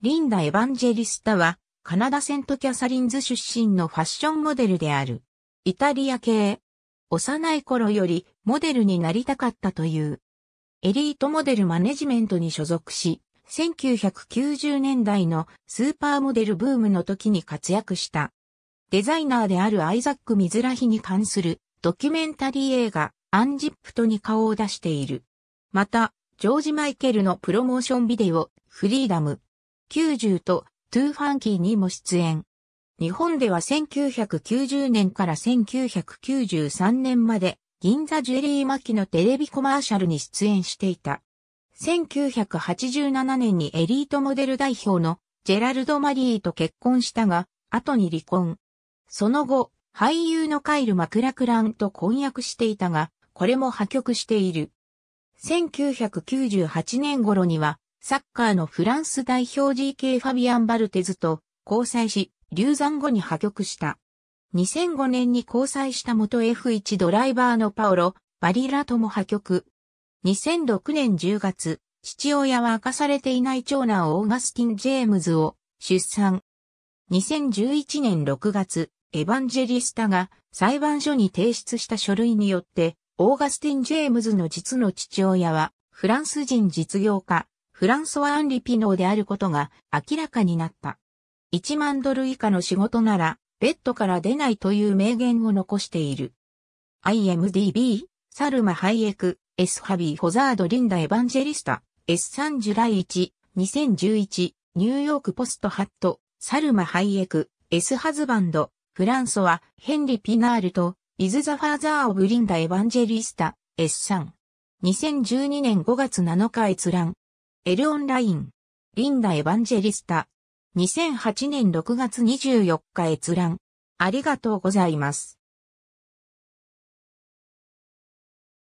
リンダ・エヴァンジェリスタは、カナダセントキャサリンズ出身のファッションモデルである。イタリア系。幼い頃よりモデルになりたかったという。エリートモデルマネジメントに所属し、1990年代のスーパーモデルブームの時に活躍した。デザイナーであるアイザック・ミズラヒに関するドキュメンタリー映画アンジップトに顔を出している。また、ジョージ・マイケルのプロモーションビデオフリーダム90とトゥーファンキーにも出演。日本では1990年から1993年まで銀座ジュエリー巻のテレビコマーシャルに出演していた。1987年にエリートモデル代表のジェラルド・マリーと結婚したが、後に離婚。その後、俳優のカイル・マクラクランと婚約していたが、これも破局している。1998年頃には、サッカーのフランス代表 GK ファビアン・バルテズと交際し、流産後に破局した。2005年に交際した元 F1 ドライバーのパオロ・バリラとも破局。2006年10月、父親は明かされていない長男オーガスティン・ジェームズを出産。2011年6月、エヴァンジェリスタが裁判所に提出した書類によって、オーガスティン・ジェームズの実の父親は、フランス人実業家、フランソワ・アンリ・ピノーであることが明らかになった。1万ドル以下の仕事なら、ベッドから出ないという名言を残している。IMDB、サルマ・ハイエク、エス・ハビー・ホザード・リンダ・エヴァンジェリスタ、S サン・ジュライ1、2011、ニューヨーク・ポスト・ハット、サルマ・ハイエク、エス・ハズバンド、フランソワ、ヘンリ・ピナールと、イズ・ザ・ファーザー・オブ・リンダ・エヴァンジェリスタ、S 3 2012年5月7日閲覧。エルオンライン、リンダ・エヴァンジェリスタ、2008年6月24日閲覧。ありがとうございます。